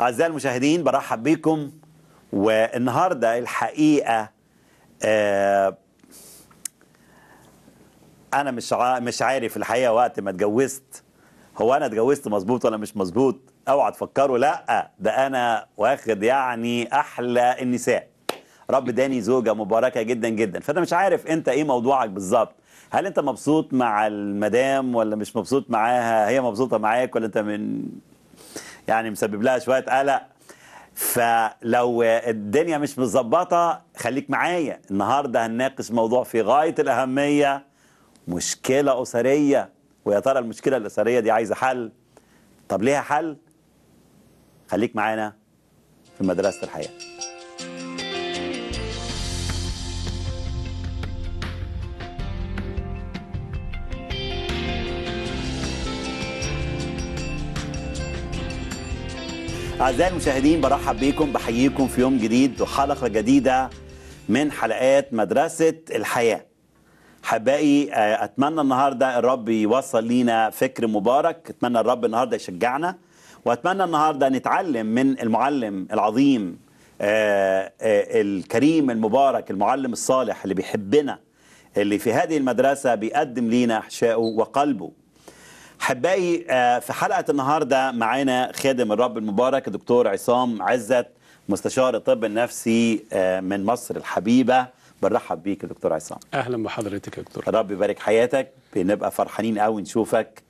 أعزائي المشاهدين برحب بيكم والنهاردة الحقيقة آه، أنا مش مش عارف الحقيقة وقت ما اتجوزت هو أنا اتجوزت مظبوط ولا مش مظبوط أوعى تفكروا لأ ده أنا واخد يعني أحلى النساء رب داني زوجة مباركة جدا جدا فأنا مش عارف أنت إيه موضوعك بالظبط هل أنت مبسوط مع المدام ولا مش مبسوط معاها هي مبسوطة معاك ولا أنت من يعني مسبب لها شويه قلق فلو الدنيا مش مظبطه خليك معايا النهارده هنناقش موضوع في غايه الاهميه مشكله اسريه ويا ترى المشكله الاسريه دي عايزه حل طب ليها حل خليك معانا في مدرسه الحياه أعزائي المشاهدين برحب بكم بحييكم في يوم جديد وحلقة جديدة من حلقات مدرسة الحياة حبائي آه، أتمنى النهاردة الرب يوصل لينا فكر مبارك أتمنى الرب النهاردة يشجعنا وأتمنى النهاردة نتعلم من المعلم العظيم آه، آه، الكريم المبارك المعلم الصالح اللي بيحبنا اللي في هذه المدرسة بيقدم لينا أحشائه وقلبه حبايبي آه، في حلقه النهارده معانا خادم الرب المبارك الدكتور عصام عزت مستشار الطب النفسي آه، من مصر الحبيبه بنرحب بيك يا دكتور عصام اهلا بحضرتك يا دكتور رب يبارك حياتك بنبقى فرحانين قوي نشوفك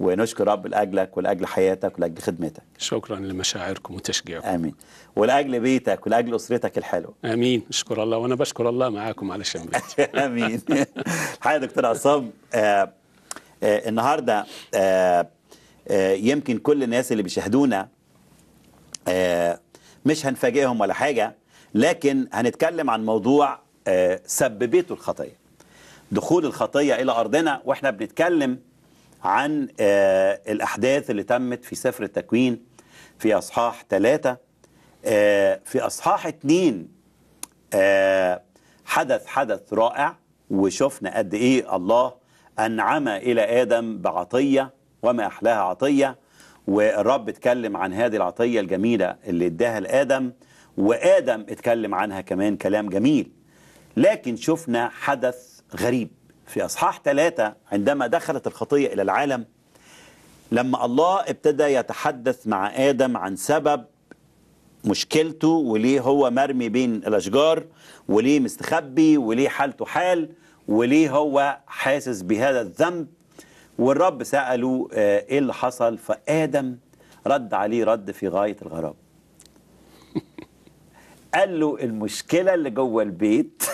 ونشكر رب لاجلك ولاجل حياتك ولاجل خدمتك شكرا لمشاعركم وتشجيعكم امين ولاجل بيتك ولاجل اسرتك الحلوه امين اشكر الله وانا بشكر الله معاكم على بيتي امين الحقيقه دكتور عصام آه، آه، النهارده آه، آه، يمكن كل الناس اللي بيشاهدونا مش هنفاجئهم ولا حاجه لكن هنتكلم عن موضوع سببته الخطيه دخول الخطيه الى ارضنا واحنا بنتكلم عن الاحداث اللي تمت في سفر التكوين في اصحاح ثلاثة في اصحاح اتنين حدث حدث رائع وشفنا قد ايه الله أنعم إلى آدم بعطية وما أحلاها عطية والرب اتكلم عن هذه العطية الجميلة اللي اداها لآدم وآدم اتكلم عنها كمان كلام جميل لكن شفنا حدث غريب في أصحاح ثلاثة عندما دخلت الخطية إلى العالم لما الله ابتدى يتحدث مع آدم عن سبب مشكلته وليه هو مرمي بين الأشجار وليه مستخبي وليه حالته حال وليه هو حاسس بهذا الذنب والرب سأله آه، ايه اللي حصل فآدم رد عليه رد في غاية الغرابة قال له المشكلة اللي جوه البيت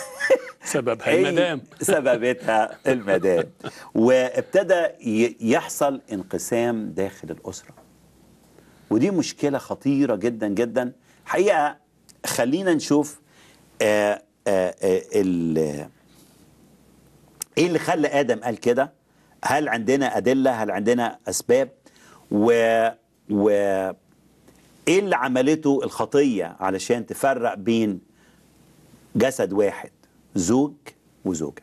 سببها المدام سببتها المدام وابتدى يحصل انقسام داخل الأسرة ودي مشكلة خطيرة جدا جدا حقيقة خلينا نشوف آآ آه، آآ آه، ال ايه اللي خلى ادم قال كده هل عندنا ادله هل عندنا اسباب و و ايه اللي عملته الخطيه علشان تفرق بين جسد واحد زوج وزوجه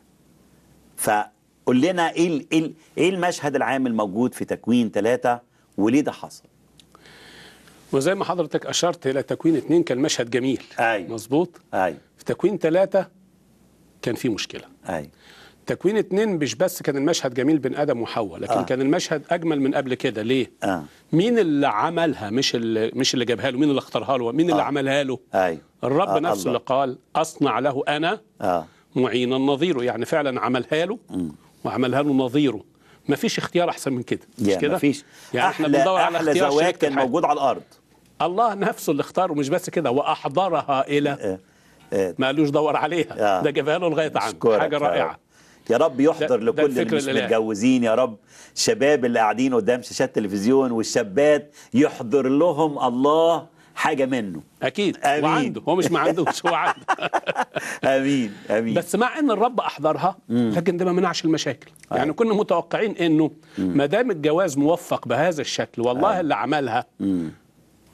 فقول لنا ايه إيه, ايه المشهد العام الموجود في تكوين ثلاثة وليه ده حصل وزي ما حضرتك اشرت الى تكوين اثنين كان مشهد جميل ايوه مظبوط ايوه في تكوين ثلاثة كان في مشكله ايوه تكوين اتنين مش بس كان المشهد جميل بين ادم وحواء لكن آه. كان المشهد اجمل من قبل كده ليه آه. مين اللي عملها مش اللي مش اللي جابها له مين اللي اختارها له مين اللي آه. عملها له ايوه الرب آه. نفسه اللي قال اصنع له انا آه. معينا نظيره يعني فعلا عملها له وعملها له نظيره ما فيش اختيار احسن من كده مش كده مفيش يعني احنا بندور على اختيار زواج كان موجود على الارض الله نفسه اللي اختاره مش بس كده واحضرها الى آه. آه. ما قالوش دور عليها ده جابها له لغايه عنده حاجه رائعه يا رب يحضر ده لكل ده اللي مش متجوزين يا رب الشباب اللي قاعدين قدام شاشات تلفزيون والشابات يحضر لهم الله حاجه منه اكيد أمين. وعنده هو مش ما عندوش هو عنده امين امين بس مع ان الرب احضرها لكن ده ما منعش المشاكل آه. يعني كنا متوقعين انه ما دام الجواز موفق بهذا الشكل والله آه. اللي عملها مم.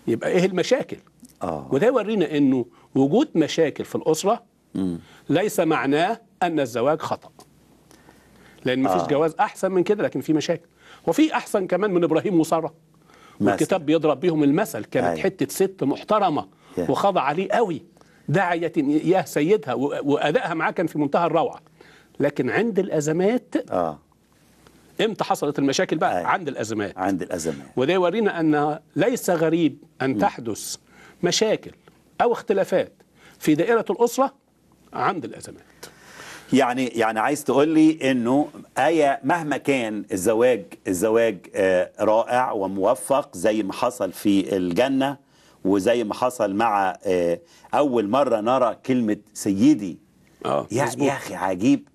يبقى ايه المشاكل آه. وده يورينا انه وجود مشاكل في الاسره مم. ليس معناه ان الزواج خطأ لان ما فيش آه. جواز احسن من كده لكن في مشاكل وفي احسن كمان من ابراهيم وساره والكتاب بيضرب بيهم المثل كانت أيوه. حته ست محترمه yeah. عليه قوي داعيه اياه سيدها وادائها معاه كان في منتهى الروعه لكن عند الازمات اه امتى حصلت المشاكل بقى أي. أيوه. عند الازمات عند الازمات وده يورينا ان ليس غريب ان م. تحدث مشاكل او اختلافات في دائره الاسره عند الازمات يعني يعني عايز تقول لي انه ايه مهما كان الزواج الزواج آه، رائع وموفق زي ما حصل في الجنه وزي ما حصل مع آه، اول مره نرى كلمه سيدي آه. يا, يا اخي عجيب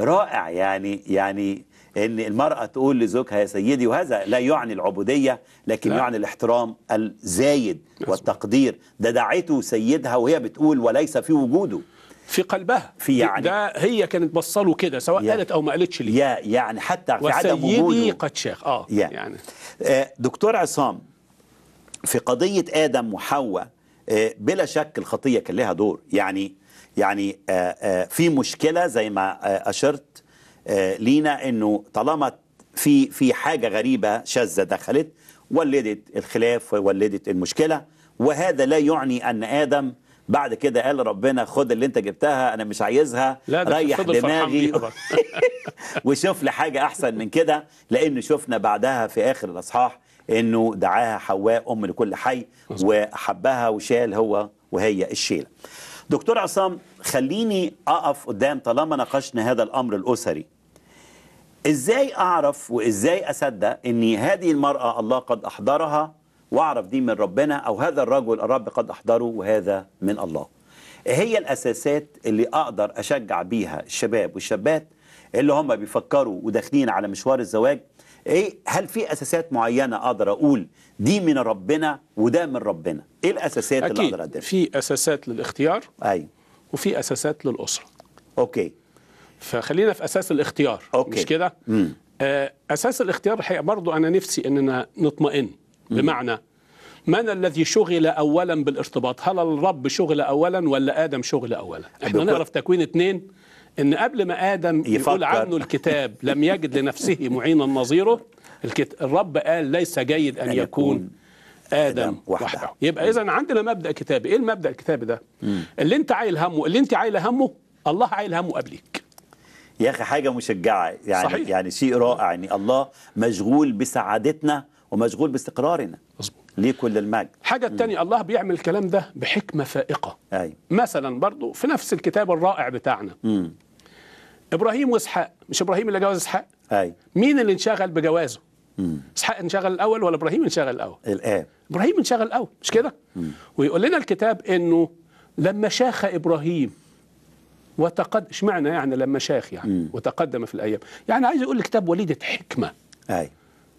رائع يعني يعني ان المراه تقول لزوجها يا سيدي وهذا لا يعني العبوديه لكن لا. يعني الاحترام الزايد مزبوط. والتقدير ده دعته سيدها وهي بتقول وليس في وجوده في قلبها في يعني ده هي كانت بصله كده سواء قالت او ما قالتش ليه يا يعني حتى في عدم وجوده قد شاخ اه يا. يعني آه، دكتور عصام في قضيه ادم وحواء آه، بلا شك الخطيه كان لها دور يعني يعني آه، في مشكله زي ما اشرت لينا انه طالما في في حاجه غريبه شاذه دخلت ولدت الخلاف وولدت المشكله وهذا لا يعني ان ادم بعد كده قال ربنا خد اللي انت جبتها انا مش عايزها لا ريح دماغي وشوف لي حاجه احسن من كده لان شفنا بعدها في اخر الاصحاح انه دعاها حواء ام لكل حي وحبها وشال هو وهي الشيله دكتور عصام خليني اقف قدام طالما ناقشنا هذا الامر الاسري ازاي اعرف وازاي اصدق ان هذه المراه الله قد احضرها واعرف دي من ربنا او هذا الرجل الرب قد احضره وهذا من الله هي الاساسات اللي اقدر اشجع بيها الشباب والشابات اللي هم بيفكروا وداخلين على مشوار الزواج ايه هل في اساسات معينه اقدر اقول دي من ربنا وده من ربنا ايه الاساسات أكيد اللي اقدر اقدمها في اساسات للاختيار ايوه وفي اساسات للاسره اوكي فخلينا في اساس الاختيار أوكي. مش كده آه، اساس الاختيار الحقيقه برضو انا نفسي اننا نطمئن بمعنى من الذي شغل اولا بالارتباط هل الرب شغل اولا ولا ادم شغل اولا احنا نعرف تكوين اتنين ان قبل ما ادم يقول عنه الكتاب لم يجد لنفسه معينا نظيره الرب قال ليس جيد ان, يكون, ادم وحده, يبقى اذا عندنا مبدا كتابي ايه المبدا الكتابي ده اللي انت عايل همه اللي انت عايله همه الله عايل همه قبليك يا اخي حاجه مشجعه يعني صحيح. يعني شيء رائع يعني الله مشغول بسعادتنا ومشغول باستقرارنا ليه كل المجد حاجة تانية الله بيعمل الكلام ده بحكمة فائقة أي. مثلا برضو في نفس الكتاب الرائع بتاعنا م. إبراهيم وإسحاق مش إبراهيم اللي جوز إسحاق أي. مين اللي انشغل بجوازه إسحاق انشغل الأول ولا إبراهيم انشغل الأول الآن إبراهيم انشغل الأول مش كده ويقول لنا الكتاب إنه لما شاخ إبراهيم وتقدم اشمعنى يعني لما شاخ يعني وتقدم في الأيام يعني عايز يقول الكتاب وليدة حكمة أي.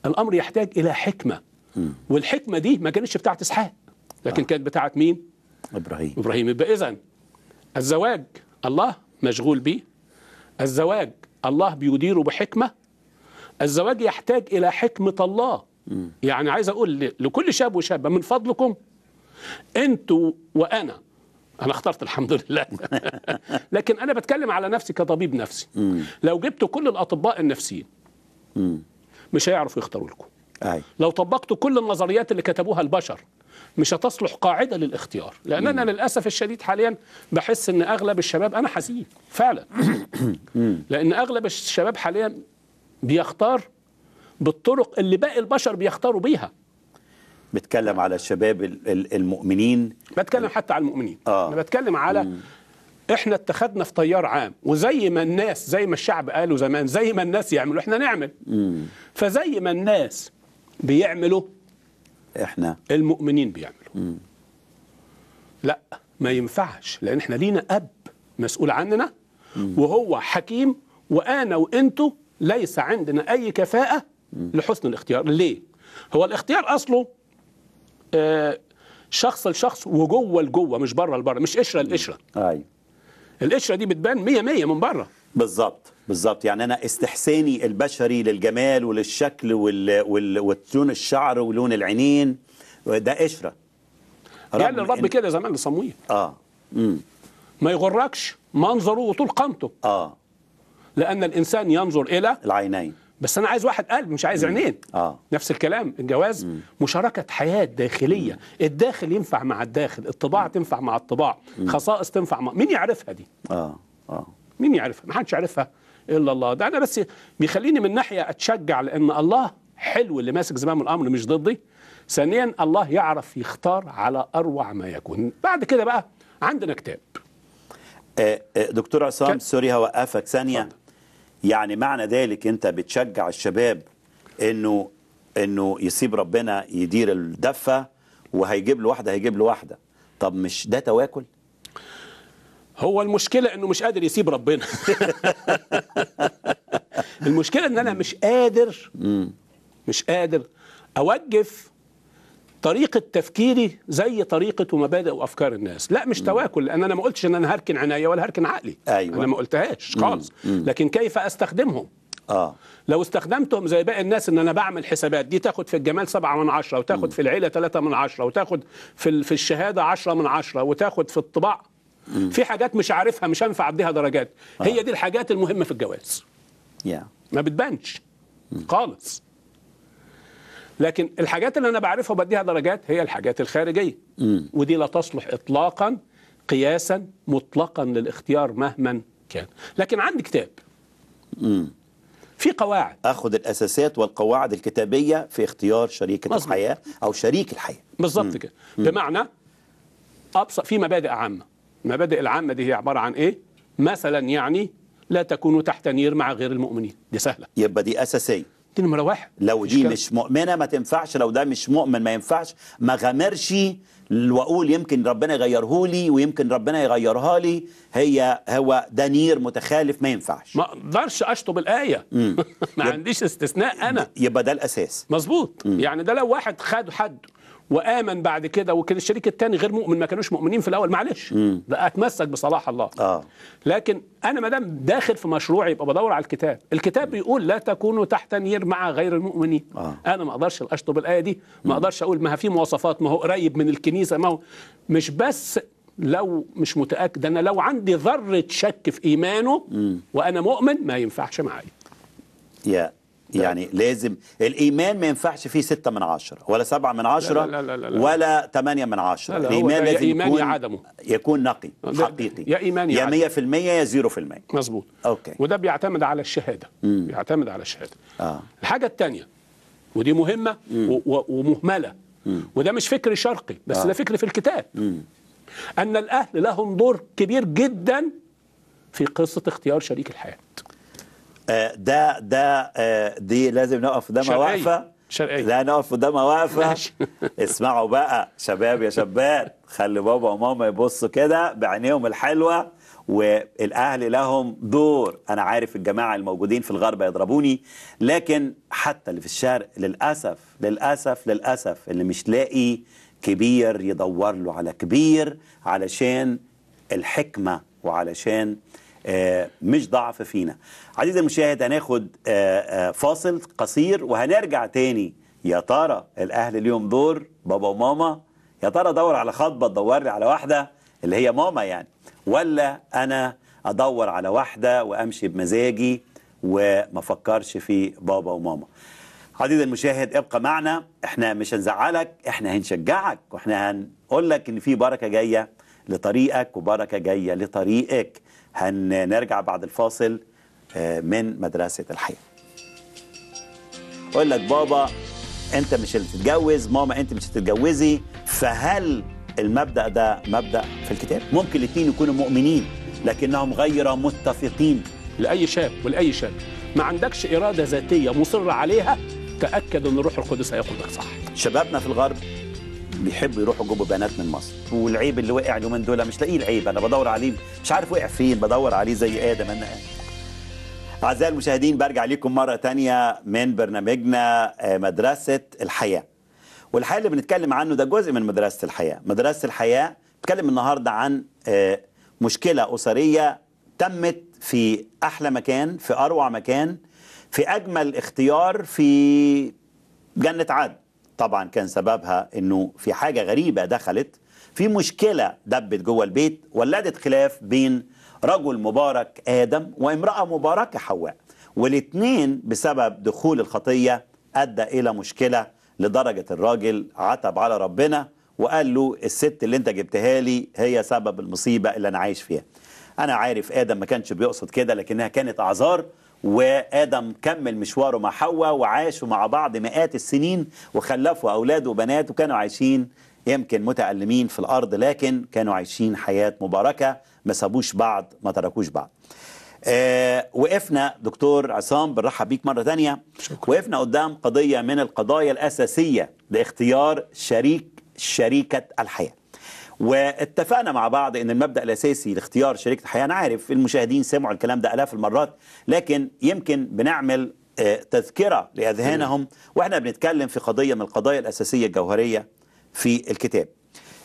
الأمر يحتاج إلى حكمة والحكمة دي ما كانتش بتاعت إسحاق لكن آه. كانت بتاعت مين؟ إبراهيم إبراهيم يبقى إذا الزواج الله مشغول بيه الزواج الله بيديره بحكمة الزواج يحتاج إلى حكمة الله م. يعني عايز أقول لكل شاب وشابة من فضلكم أنتوا وأنا أنا اخترت الحمد لله لكن أنا بتكلم على نفسي كطبيب نفسي م. لو جبت كل الأطباء النفسيين م. مش هيعرفوا يختاروا لكم أي. لو طبقتوا كل النظريات اللي كتبوها البشر مش هتصلح قاعده للاختيار لان مم. انا للاسف الشديد حاليا بحس ان اغلب الشباب انا حزين فعلا لان اغلب الشباب حاليا بيختار بالطرق اللي باقي البشر بيختاروا بيها بتكلم على الشباب المؤمنين بتكلم حتى على المؤمنين آه. انا بتكلم على مم. احنا اتخذنا في تيار عام وزي ما الناس زي ما الشعب قالوا زمان زي ما الناس يعملوا احنا نعمل فزي ما الناس بيعملوا احنا المؤمنين بيعملوا لا ما ينفعش لان احنا لينا اب مسؤول عننا وهو حكيم وانا وانتوا ليس عندنا اي كفاءه لحسن الاختيار ليه هو الاختيار اصله آه شخص لشخص وجوه لجوه مش بره لبره مش قشره لقشره ايوه القشره دي بتبان 100 100 من بره بالظبط بالظبط يعني انا استحساني البشري للجمال وللشكل وال... وال... ولون الشعر ولون العينين ده قشره قال يعني الرب إن... كده زمان لصمويل اه امم ما يغركش منظره وطول قامته اه لان الانسان ينظر الى العينين بس انا عايز واحد قلب مش عايز عينين اه نفس الكلام الجواز مم. مشاركه حياه داخليه مم. الداخل ينفع مع الداخل الطباع مم. تنفع مع الطباع مم. خصائص تنفع مع مين يعرفها دي اه اه مين يعرفها ما حدش يعرفها الا الله ده انا بس بيخليني من ناحيه اتشجع لان الله حلو اللي ماسك زمام الامر مش ضدي ثانيا الله يعرف يختار على اروع ما يكون بعد كده بقى عندنا كتاب آه، آه، دكتور عصام سوري هوقفك ثانيه يعني معنى ذلك انت بتشجع الشباب انه انه يسيب ربنا يدير الدفه وهيجيب له واحده هيجيب له واحده طب مش ده تواكل هو المشكله انه مش قادر يسيب ربنا المشكله ان انا مش قادر مش قادر اوقف طريقه تفكيري زي طريقه ومبادئ وافكار الناس لا مش تواكل لان انا ما قلتش ان انا هركن عناية ولا هركن عقلي أيوة. انا ما قلتهاش خالص لكن كيف استخدمهم آه. لو استخدمتهم زي باقي الناس ان انا بعمل حسابات دي تاخد في الجمال 7 من 10 وتاخد م. في العيله 3 من 10 وتاخد في في الشهاده 10 من 10 وتاخد في الطباع م. في حاجات مش عارفها مش هينفع اديها درجات آه. هي دي الحاجات المهمه في الجواز yeah. ما بتبانش خالص لكن الحاجات اللي انا بعرفها وبديها درجات هي الحاجات الخارجيه م. ودي لا تصلح اطلاقا قياسا مطلقا للاختيار مهما كان لكن عندي كتاب م. في قواعد اخذ الاساسات والقواعد الكتابيه في اختيار شريك الحياه او شريك الحياه بالظبط كده بمعنى ابسط في مبادئ عامه المبادئ العامه دي هي عباره عن ايه مثلا يعني لا تكونوا تحت نير مع غير المؤمنين دي سهله يبقى دي اساسيه دي نمره واحد لو دي مش, مش مؤمنه ما تنفعش لو ده مش مؤمن ما ينفعش ما غامرش واقول يمكن ربنا يغيره لي ويمكن ربنا يغيرها لي هي هو ده نير متخالف ما ينفعش ما اقدرش اشطب الايه ما عنديش استثناء انا يبقى ده الاساس مظبوط يعني ده لو واحد خد حد وامن بعد كده وكان الشريك الثاني غير مؤمن ما كانوش مؤمنين في الاول معلش ده اتمسك بصلاح الله آه. لكن انا ما دام داخل في مشروعي يبقى بدور على الكتاب الكتاب بيقول لا تكونوا تحت نير مع غير المؤمنين آه. انا ما اقدرش اشطب الايه دي ما اقدرش اقول ما في مواصفات ما هو قريب من الكنيسه ما هو مش بس لو مش متاكد انا لو عندي ذره شك في ايمانه م. وانا مؤمن ما ينفعش معايا يا طيب. يعني لازم الإيمان ما ينفعش فيه ستة من عشرة ولا سبعة من عشرة لا لا لا لا لا. ولا ثمانية من عشرة لا لا الإيمان لازم إيمان يكون عدمه. يكون نقي حقيقي يا إيمان يا مية في المية يا زيرو في المية مظبوط أوكي وده بيعتمد على الشهادة مم. بيعتمد على الشهادة آه. الحاجة الثانية ودي مهمة ومهملة مم. وده مش فكر شرقي بس آه. ده فكر في الكتاب مم. أن الأهل لهم دور كبير جدا في قصة اختيار شريك الحياة آه، ده ده آه، دي لازم نقف قدامها واقفه شرقية لا نقف قدامها واقفة اسمعوا بقى شباب يا شباب خلي بابا وماما يبصوا كده بعينيهم الحلوة والأهل لهم دور أنا عارف الجماعة الموجودين في الغرب يضربوني لكن حتى اللي في الشرق للأسف للأسف للأسف اللي مش لاقي كبير يدور له على كبير علشان الحكمة وعلشان آه، مش ضعف فينا عزيزي المشاهد هناخد آه، آه، فاصل قصير وهنرجع تاني يا ترى الاهل اليوم دور بابا وماما يا ترى ادور على خطبه تدور لي على واحده اللي هي ماما يعني ولا انا ادور على واحده وامشي بمزاجي وما افكرش في بابا وماما عزيزي المشاهد ابقى معنا احنا مش هنزعلك احنا هنشجعك واحنا هنقول لك ان في بركه جايه لطريقك وبركه جايه لطريقك هنرجع بعد الفاصل آه، من مدرسة الحياة أقول لك بابا أنت مش اللي تتجوز ماما أنت مش هتتجوزي فهل المبدأ ده مبدأ في الكتاب ممكن الاثنين يكونوا مؤمنين لكنهم غير متفقين لأي شاب ولأي شاب ما عندكش إرادة ذاتية مصرة عليها تأكد أن الروح القدس هيقودك صح شبابنا في الغرب بيحبوا يروحوا جوا بنات من مصر والعيب اللي وقع اليومين دول مش لاقيه العيب انا بدور عليه مش عارف وقع فين بدور عليه زي ادم انا اعزائي المشاهدين برجع لكم مره تانية من برنامجنا آه، مدرسه الحياه والحياه اللي بنتكلم عنه ده جزء من مدرسه الحياه مدرسه الحياه بتكلم النهارده عن آه، مشكله اسريه تمت في احلى مكان في اروع مكان في اجمل اختيار في جنه عدن طبعا كان سببها انه في حاجه غريبه دخلت في مشكله دبت جوه البيت ولدت خلاف بين رجل مبارك ادم وامراه مباركه حواء والاثنين بسبب دخول الخطيه ادى الى مشكله لدرجه الراجل عتب على ربنا وقال له الست اللي انت جبتها لي هي سبب المصيبه اللي انا عايش فيها انا عارف ادم ما كانش بيقصد كده لكنها كانت اعذار وادم كمل مشواره مع حواء وعاشوا مع بعض مئات السنين وخلفوا اولاد وبنات وكانوا عايشين يمكن متألمين في الارض لكن كانوا عايشين حياه مباركه ما سابوش بعض ما تركوش بعض. آه وقفنا دكتور عصام بنرحب بيك مره ثانيه وقفنا قدام قضيه من القضايا الاساسيه لاختيار شريك شريكه الحياه. واتفقنا مع بعض ان المبدا الاساسي لاختيار شركه الحياه انا عارف المشاهدين سمعوا الكلام ده الاف المرات لكن يمكن بنعمل آه، تذكره لاذهانهم واحنا بنتكلم في قضيه من القضايا الاساسيه الجوهريه في الكتاب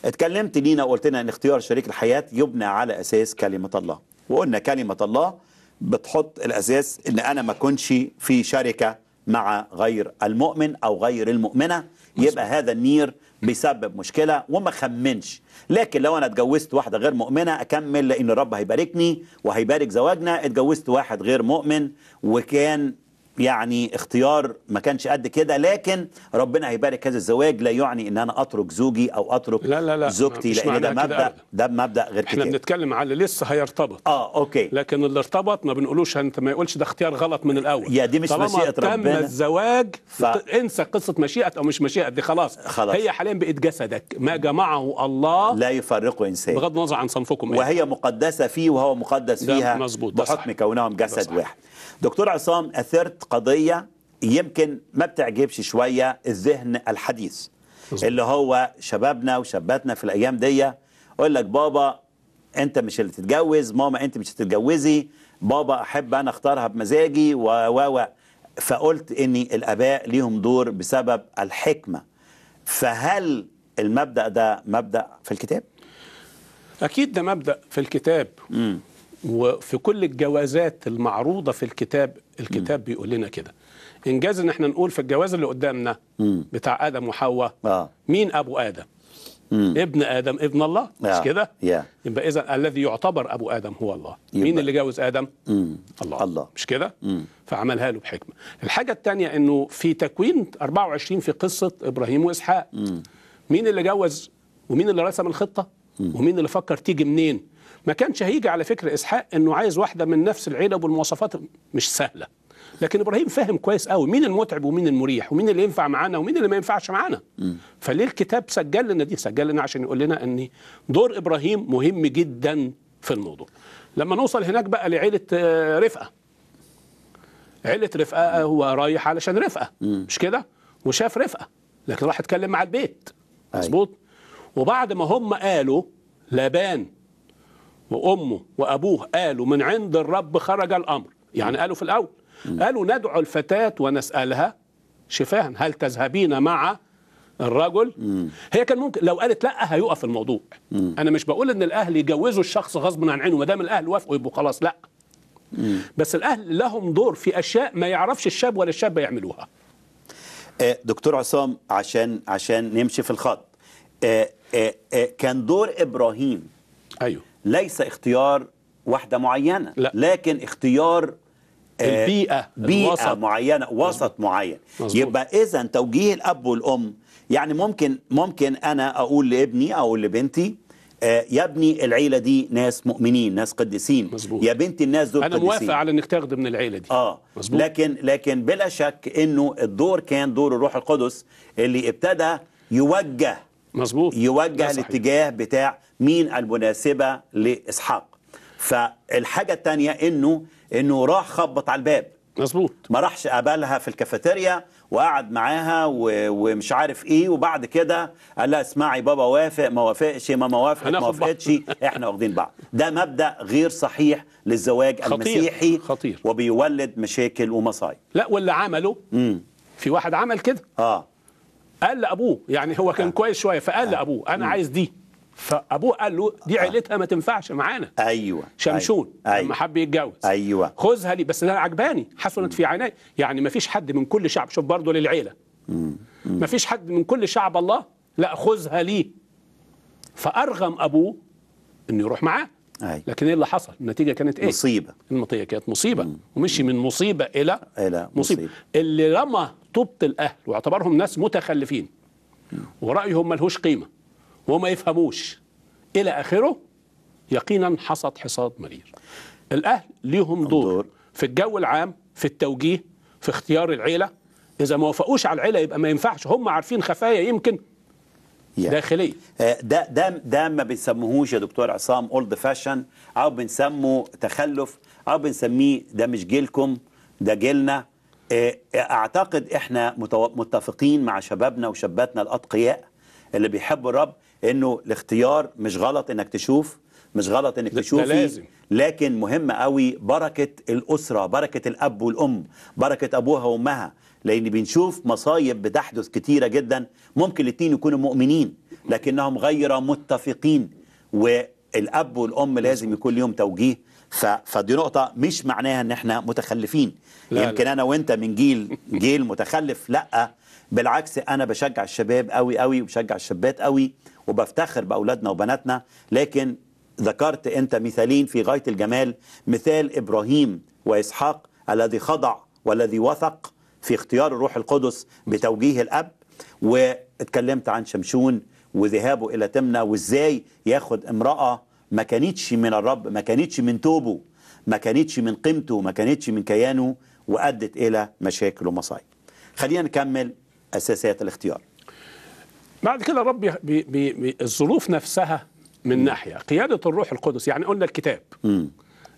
اتكلمت لينا وقلت لنا ان اختيار شريك الحياه يبنى على اساس كلمه الله وقلنا كلمه الله بتحط الاساس ان انا ما اكونش في شركه مع غير المؤمن او غير المؤمنه يبقى هذا النير بيسبب مشكله وما خمنش لكن لو انا اتجوزت واحده غير مؤمنه اكمل لان الرب هيباركني وهيبارك زواجنا اتجوزت واحد غير مؤمن وكان يعني اختيار ما كانش قد كده لكن ربنا هيبارك هذا الزواج لا يعني ان انا اترك زوجي او اترك لا لا لا زوجتي لان ده مبدا ده مبدا غير احنا بنتكلم على لسه هيرتبط اه اوكي لكن اللي ارتبط ما بنقولوش انت ما يقولش ده اختيار غلط من الاول يا دي مش مشيئه ربنا تم الزواج ف... انسى قصه مشيئه او مش مشيئه دي خلاص خلاص هي حاليا بقت جسدك ما جمعه الله لا يفرقه انسان بغض النظر عن صنفكم وهي يعني. إيه؟ وهي مقدسه فيه وهو مقدس فيها مظبوط بحكم كونهم جسد واحد دكتور عصام اثرت قضية يمكن ما بتعجبش شوية الذهن الحديث اللي هو شبابنا وشاباتنا في الأيام دي يقول لك بابا أنت مش اللي تتجوز ماما أنت مش هتتجوزي بابا أحب أنا أختارها بمزاجي و و فقلت إن الآباء ليهم دور بسبب الحكمة فهل المبدأ ده مبدأ في الكتاب؟ أكيد ده مبدأ في الكتاب م. وفي كل الجوازات المعروضه في الكتاب الكتاب م. بيقول لنا كده انجاز ان احنا نقول في الجواز اللي قدامنا م. بتاع ادم وحواء آه. مين ابو ادم م. ابن ادم ابن الله مش آه. كده yeah. يبقى اذا الذي يعتبر ابو ادم هو الله يبقى. مين اللي جوز ادم م. الله. الله مش كده فعملها له بحكمه الحاجه الثانيه انه في تكوين 24 في قصه ابراهيم واسحاق م. مين اللي جوز ومين اللي رسم الخطه م. ومين اللي فكر تيجي منين ما كانش هيجي على فكر اسحاق انه عايز واحده من نفس العيله بالمواصفات مش سهله لكن ابراهيم فاهم كويس قوي مين المتعب ومين المريح ومين اللي ينفع معانا ومين اللي ما ينفعش معانا فليه الكتاب سجل لنا دي سجل لنا عشان يقول لنا ان دور ابراهيم مهم جدا في الموضوع لما نوصل هناك بقى لعيله آه، رفقه عيله رفقه آه، هو رايح علشان رفقه مش كده وشاف رفقه لكن راح اتكلم مع البيت مظبوط وبعد ما هم قالوا لابان وأمه وأبوه قالوا من عند الرب خرج الأمر يعني قالوا في الأول قالوا ندعو الفتاة ونسألها شفاها هل تذهبين مع الرجل هي كان ممكن لو قالت لا هيقف الموضوع انا مش بقول ان الاهل يجوزوا الشخص غصب عن عينه ما دام الاهل وافقوا يبقوا خلاص لا بس الاهل لهم دور في اشياء ما يعرفش الشاب ولا الشابه يعملوها آه، دكتور عصام عشان عشان نمشي في الخط آه، آه، كان دور ابراهيم ايوه ليس اختيار واحدة معينة لا. لكن اختيار آه، البيئة بيئة الوسط. معينة وسط معين مزبوط. يبقى إذا توجيه الأب والأم يعني ممكن ممكن أنا أقول لابني أو لبنتي آه، يا ابني العيله دي ناس مؤمنين ناس قديسين مزبوط. يا بنتي الناس دول انا موافق على انك تاخد من العيله دي اه مزبوط. لكن لكن بلا شك انه الدور كان دور الروح القدس اللي ابتدى يوجه مظبوط يوجه الاتجاه بتاع مين المناسبة لإسحاق فالحاجة الثانية أنه أنه راح خبط على الباب مظبوط ما راحش قابلها في الكافيتيريا وقعد معاها و... ومش عارف ايه وبعد كده قال لها اسمعي بابا وافق ما وافقش ما ما وافقت ما وافقتش احنا واخدين بعض ده مبدا غير صحيح للزواج خطير المسيحي خطير وبيولد مشاكل ومصايب لا واللي عمله مم. في واحد عمل كده اه قال لابوه يعني هو كان آه. كويس شويه فقال آه. لابوه انا مم. عايز دي فابوه قال له دي آه. عيلتها ما تنفعش معانا ايوه, أيوة، شمشون أيوة. لما حب يتجوز ايوه خذها لي بس ده عجباني حسنت في عيني يعني ما فيش حد من كل شعب شوف برضه للعيله ما فيش حد من كل شعب الله لا خذها لي فارغم ابوه انه يروح معاه أيوة. لكن ايه اللي حصل النتيجه كانت ايه مصيبه النتيجه كانت مصيبه ومشي من مصيبه الى الى مصيبه, مصيبة. اللي رمى طبط الاهل واعتبرهم ناس متخلفين ورايهم ملهوش قيمه وما يفهموش إلى آخره يقينا حصد حصاد مرير الأهل ليهم دور في الجو العام في التوجيه في اختيار العيلة إذا ما وافقوش على العيلة يبقى ما ينفعش هم عارفين خفايا يمكن يعني. داخلية آه، ده ده ده ما بنسموهوش يا دكتور عصام اولد فاشن او بنسمه تخلف او بنسميه ده مش جيلكم ده جيلنا آه، اعتقد احنا متفقين مع شبابنا وشاباتنا الاتقياء اللي بيحبوا الرب انه الاختيار مش غلط انك تشوف مش غلط انك تشوف لازم. لكن مهم قوي بركه الاسره بركه الاب والام بركه ابوها وامها لان بنشوف مصايب بتحدث كتيره جدا ممكن الاثنين يكونوا مؤمنين لكنهم غير متفقين والاب والام لازم يكون ليهم توجيه ف... فدي نقطه مش معناها ان احنا متخلفين لا يمكن لا. انا وانت من جيل جيل متخلف لا بالعكس انا بشجع الشباب قوي قوي وبشجع الشابات قوي وبفتخر باولادنا وبناتنا لكن ذكرت انت مثالين في غايه الجمال مثال ابراهيم واسحاق الذي خضع والذي وثق في اختيار الروح القدس بتوجيه الاب واتكلمت عن شمشون وذهابه الى تمنى وازاي ياخد امراه ما كانتش من الرب ما كانتش من توبه ما كانتش من قيمته ما كانتش من كيانه وادت الى مشاكل ومصايب خلينا نكمل اساسيات الاختيار بعد كده ربي الظروف نفسها من م. ناحيه قياده الروح القدس يعني قلنا الكتاب م.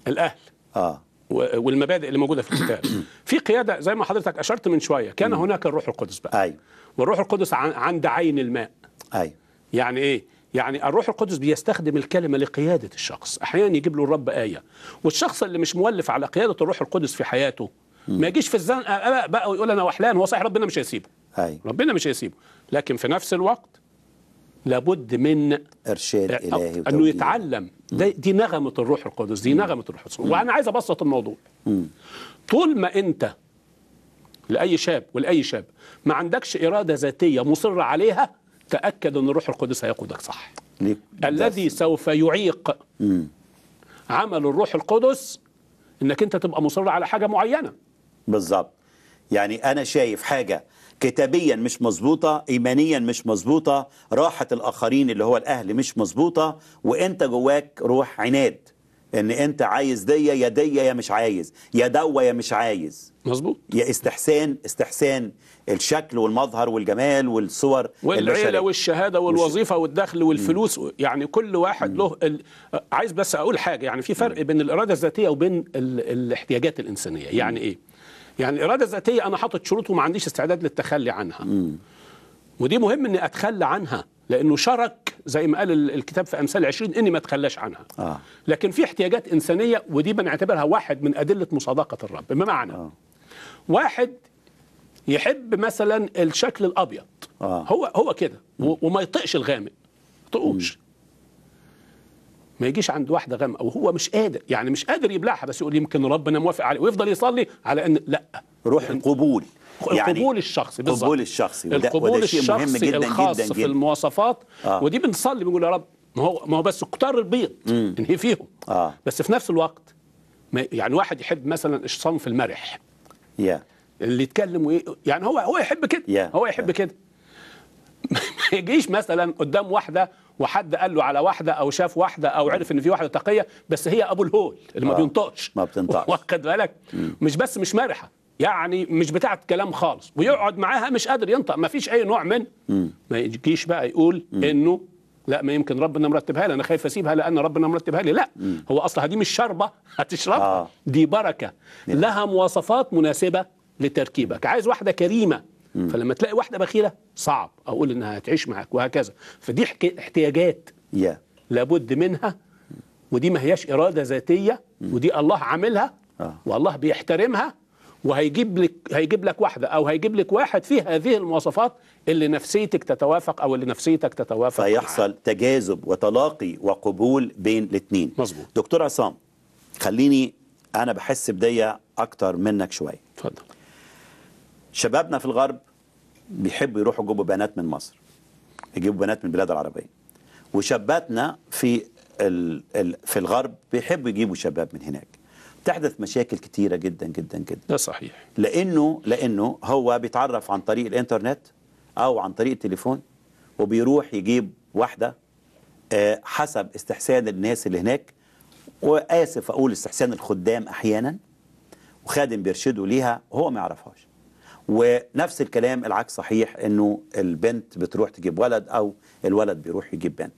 الاهل اه والمبادئ اللي موجوده في الكتاب في قياده زي ما حضرتك اشرت من شويه كان م. هناك الروح القدس بقى ايوه والروح القدس عند عين الماء ايوه يعني ايه يعني الروح القدس بيستخدم الكلمة لقيادة الشخص أحيانا يجيب له الرب آية والشخص اللي مش مولف على قيادة الروح القدس في حياته ما يجيش في الزنقة بقى ويقول أنا وحلان هو صحيح ربنا مش هيسيبه أي. ربنا مش هيسيبه لكن في نفس الوقت لابد من ارشاد أه، الهي انه يتعلم دي, دي نغمه الروح القدس دي نغمه الروح القدس وانا عايز ابسط الموضوع طول ما انت لاي شاب ولاي شاب ما عندكش اراده ذاتيه مصر عليها تاكد ان الروح القدس هيقودك صح الذي سوف يعيق عمل الروح القدس انك انت تبقى مصر على حاجه معينه بالظبط يعني انا شايف حاجه كتابيا مش مظبوطة إيمانيا مش مظبوطة راحة الآخرين اللي هو الأهل مش مظبوطة وإنت جواك روح عناد ان انت عايز دية يا دية يا مش عايز يا دوا يا مش عايز مظبوط يا استحسان استحسان الشكل والمظهر والجمال والصور والعيله والشهاده والوظيفه والدخل والفلوس م. يعني كل واحد م. له ال... عايز بس اقول حاجه يعني في فرق بين الاراده الذاتيه وبين ال... الاحتياجات الانسانيه يعني ايه يعني الاراده الذاتيه انا حاطط شروط وما عنديش استعداد للتخلي عنها مم. ودي مهم اني اتخلى عنها لانه شرك زي ما قال الكتاب في امثال 20 اني ما اتخلاش عنها آه. لكن في احتياجات انسانيه ودي بنعتبرها واحد من ادله مصادقه الرب بمعنى آه. واحد يحب مثلا الشكل الابيض آه. هو هو كده وما يطقش الغامق ما يطقوش ما يجيش عند واحده غامقه وهو مش قادر يعني مش قادر يبلعها بس يقول يمكن ربنا موافق عليه ويفضل يصلي على ان لا روح يعني القبول يعني, يعني القبول الشخصي بالظبط القبول الشخصي وده القبول وده شيء الشخصي مهم جدا الخاص جدا, جدا. في المواصفات آه. ودي بنصلي بنقول يا رب ما هو ما هو بس كتار البيض انهي فيهم آه. بس في نفس الوقت ما يعني واحد يحب مثلا الصنف المرح yeah. اللي يتكلم وي... يعني هو هو يحب كده yeah. هو يحب yeah. كده ما يجيش مثلا قدام واحده وحد قال له على واحده او شاف واحده او عرف ان في واحده تقيه بس هي ابو الهول اللي ما آه، بينطقش ما بتنطقش واخد بالك مش بس مش مرحه يعني مش بتاعة كلام خالص ويقعد معاها مش قادر ينطق ما فيش اي نوع من م. ما يجيش بقى يقول م. انه لا ما يمكن ربنا مرتبها لي انا خايف اسيبها لان ربنا مرتبها لي لا م. هو اصلها دي مش شربه هتشربها آه. دي بركه لها مواصفات مناسبه لتركيبك عايز واحده كريمه فلما تلاقي واحده بخيله صعب اقول انها هتعيش معاك وهكذا فدي احتياجات yeah. لابد منها ودي ما هياش اراده ذاتيه ودي الله عاملها آه. والله بيحترمها وهيجيب لك هيجيب لك واحده او هيجيب لك واحد فيه هذه المواصفات اللي نفسيتك تتوافق او اللي نفسيتك تتوافق فيحصل معها. تجاذب وتلاقي وقبول بين الاثنين مظبوط دكتور عصام خليني انا بحس بدي اكتر منك شويه اتفضل شبابنا في الغرب بيحبوا يروحوا يجيبوا بنات من مصر يجيبوا بنات من البلاد العربية وشاباتنا في ال ال في الغرب بيحبوا يجيبوا شباب من هناك تحدث مشاكل كتيرة جدا جدا جدا ده صحيح لأنه لأنه هو بيتعرف عن طريق الإنترنت أو عن طريق التليفون وبيروح يجيب واحدة آه، حسب استحسان الناس اللي هناك وآسف أقول استحسان الخدام أحيانا وخادم بيرشده ليها وهو ما يعرفهاش ونفس الكلام العكس صحيح انه البنت بتروح تجيب ولد او الولد بيروح يجيب بنت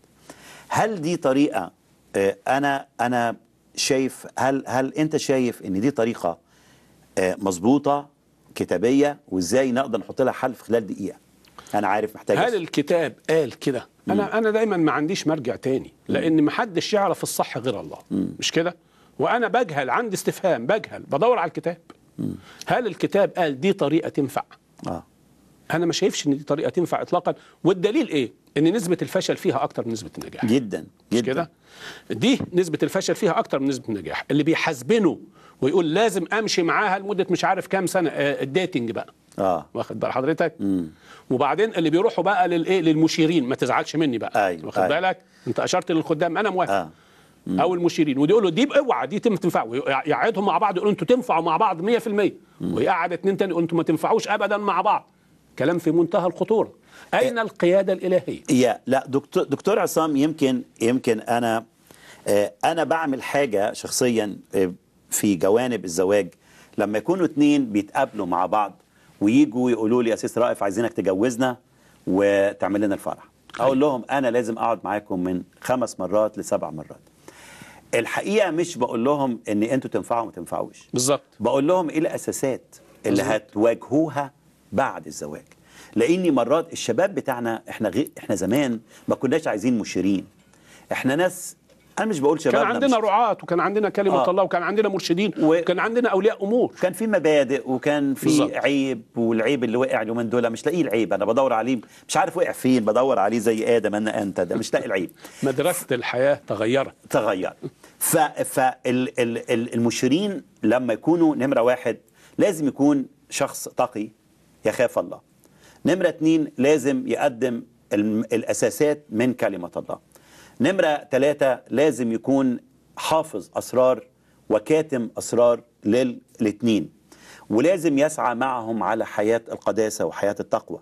هل دي طريقه آه، انا انا شايف هل هل انت شايف ان دي طريقه آه، مظبوطه كتابيه وازاي نقدر نحط لها حل في خلال دقيقه انا عارف محتاج هل الكتاب قال كده انا انا دايما ما عنديش مرجع تاني لان ما حدش يعرف الصح غير الله مش كده وانا بجهل عندي استفهام بجهل بدور على الكتاب هل الكتاب قال دي طريقة تنفع آه. أنا ما شايفش إن دي طريقة تنفع إطلاقا والدليل إيه إن نسبة الفشل فيها أكتر من نسبة النجاح جدا جدا كده دي نسبة الفشل فيها أكتر من نسبة النجاح اللي بيحاسبنه ويقول لازم أمشي معاها لمدة مش عارف كام سنة آه، الديتنج بقى اه واخد بال حضرتك مم. وبعدين اللي بيروحوا بقى للايه للمشيرين ما تزعلش مني بقى أيوه واخد أيوه. بالك انت اشرت للخدام انا موافق آه. او المشيرين ودي يقول له دي اوعى دي تنفعوا يقعدهم مع بعض يقولوا انتوا تنفعوا مع بعض 100% ويقعد اثنين تاني انتوا ما تنفعوش ابدا مع بعض كلام في منتهى الخطوره اين إيه. القياده الالهيه يا لا دكتور دكتور عصام يمكن يمكن انا آه، انا بعمل حاجه شخصيا آه، في جوانب الزواج لما يكونوا اتنين بيتقابلوا مع بعض ويجوا يقولوا لي يا سيس رائف عايزينك تجوزنا وتعمل لنا الفرح اقول لهم انا لازم اقعد معاكم من خمس مرات لسبع مرات الحقيقه مش بقول لهم ان انتوا تنفعوا وما تنفعوش بالظبط بقول لهم ايه الاساسات اللي بالزبط. هتواجهوها بعد الزواج لاني مرات الشباب بتاعنا احنا غير احنا زمان ما كناش عايزين مشيرين احنا ناس انا مش بقول شباب كان عندنا رعاة وكان عندنا كلمه آه. الله وكان عندنا مرشدين و... وكان عندنا اولياء امور كان في مبادئ وكان في بالزبط. عيب والعيب اللي وقع اليومين دول مش لاقيه العيب انا بدور عليه مش عارف وقع فين بدور عليه زي ادم انا انت ده مش لاقي العيب مدرسه الحياه تغيرت تغيرت ف... فالمشيرين لما يكونوا نمره واحد لازم يكون شخص تقي يخاف الله نمره اتنين لازم يقدم الاساسات من كلمه الله نمرة ثلاثة لازم يكون حافظ أسرار وكاتم أسرار للاثنين ولازم يسعى معهم على حياة القداسة وحياة التقوى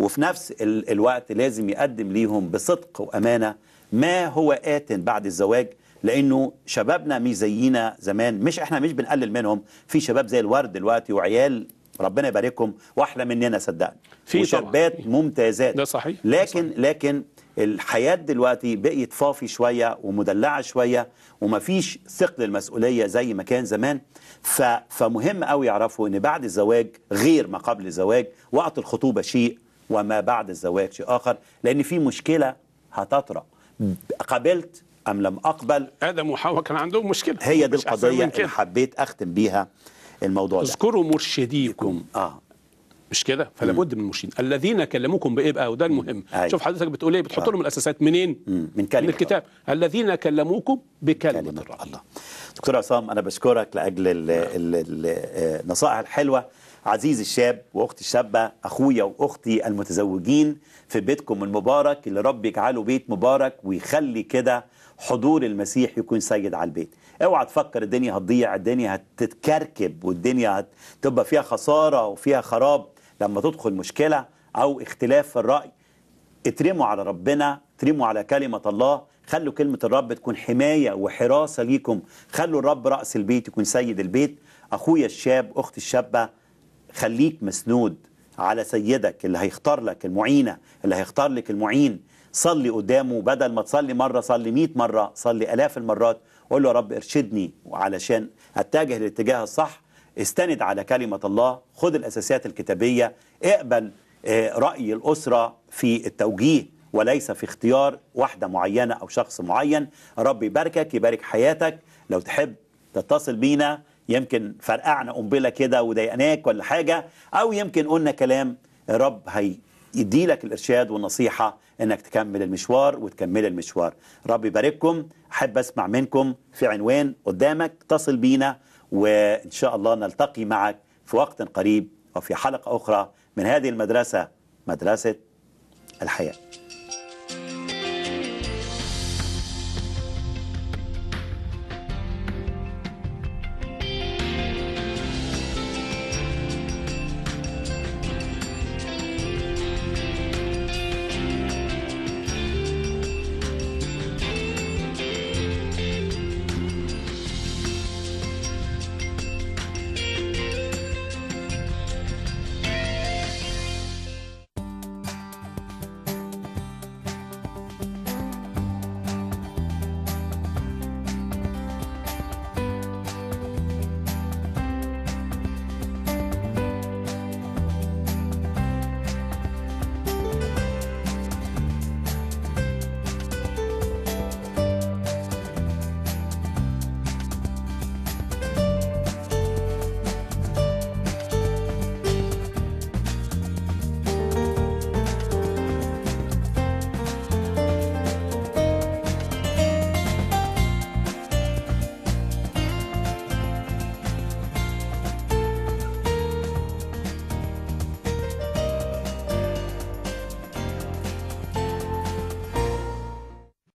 وفي نفس الوقت لازم يقدم ليهم بصدق وأمانة ما هو آت بعد الزواج لانه شبابنا مش زينا زمان مش احنا مش بنقلل منهم في شباب زي الورد دلوقتي وعيال ربنا يباركهم واحلى مننا صدقني في وشابات ممتازات ده صحيح لكن ده صحيح. لكن الحياة دلوقتي بقيت فافي شوية ومدلعة شوية ومفيش ثقل المسؤولية زي ما كان زمان ف... فمهم قوي يعرفوا ان بعد الزواج غير ما قبل الزواج وقت الخطوبة شيء وما بعد الزواج شيء آخر لأن في مشكلة هتطرأ قبلت أم لم أقبل آدم وحواء كان عندهم مشكلة هي دي القضية اللي حبيت أختم بيها الموضوع ده اذكروا مرشديكم آه مش كده فلا بد من المشين الذين كلموكم بايه بقى وده المهم أيوة. شوف حضرتك بتقول ايه بتحط آه. لهم الاساسات منين من كلمه من الكتاب الله. الذين كلموكم بكلمه كلمة الرب الله دكتور عصام انا بشكرك لاجل نعم. النصائح الحلوه عزيزي الشاب واختي الشابه اخويا واختي المتزوجين في بيتكم المبارك اللي رب يجعله بيت مبارك ويخلي كده حضور المسيح يكون سيد على البيت اوعى تفكر الدنيا هتضيع الدنيا هتتكركب والدنيا هتبقى فيها خساره وفيها خراب لما تدخل مشكلة أو اختلاف في الرأي اترموا على ربنا اترموا على كلمة الله خلوا كلمة الرب تكون حماية وحراسة ليكم خلوا الرب رأس البيت يكون سيد البيت أخويا الشاب أختي الشابة خليك مسنود على سيدك اللي هيختار لك المعينة اللي هيختار لك المعين صلي قدامه بدل ما تصلي مرة صلي مئة مرة صلي ألاف المرات قول له يا رب ارشدني علشان أتجه الاتجاه الصح استند على كلمة الله خذ الأساسيات الكتابية اقبل آه، رأي الأسرة في التوجيه وليس في اختيار واحدة معينة أو شخص معين رب يباركك يبارك حياتك لو تحب تتصل بينا يمكن فرقعنا قنبلة كده وضايقناك ولا حاجة أو يمكن قلنا كلام رب هي يدي لك الإرشاد والنصيحة إنك تكمل المشوار وتكمل المشوار رب يبارككم أحب أسمع منكم في عنوان قدامك اتصل بينا وإن شاء الله نلتقي معك في وقت قريب وفي حلقة أخرى من هذه المدرسة مدرسة الحياة